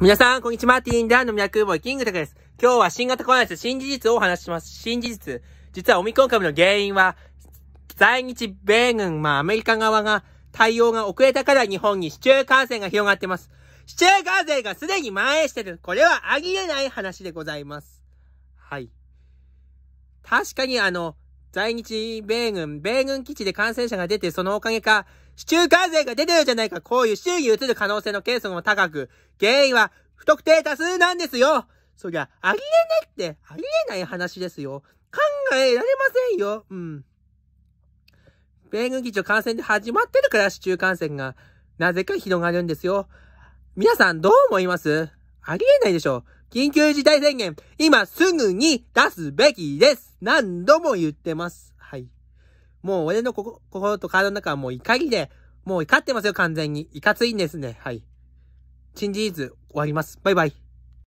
皆さん、こんにちは。ティーンダーのボーイ、キングタクです。今日は新型コロナウイルス新事実をお話しします。新事実。実はオミクロン株の原因は、在日米軍、まあアメリカ側が対応が遅れたから日本に市中感染が広がってます。市中感染がすでに蔓延してる。これはありえない話でございます。はい。確かにあの、在日米軍、米軍基地で感染者が出て、そのおかげか、市中感染が出てるじゃないか、こういう周囲移る可能性のケースも高く、原因は不特定多数なんですよそりゃ、ありえないって、ありえない話ですよ。考えられませんよ。うん。米軍基地の感染で始まってるから市中感染が、なぜか広がるんですよ。皆さんどう思いますありえないでしょ緊急事態宣言、今すぐに出すべきです何度も言ってます。はい。もう俺の心と体の中はもう怒りで、もう怒ってますよ、完全に。いかついんですね。はい。チンジーズ終わります。バイバイ。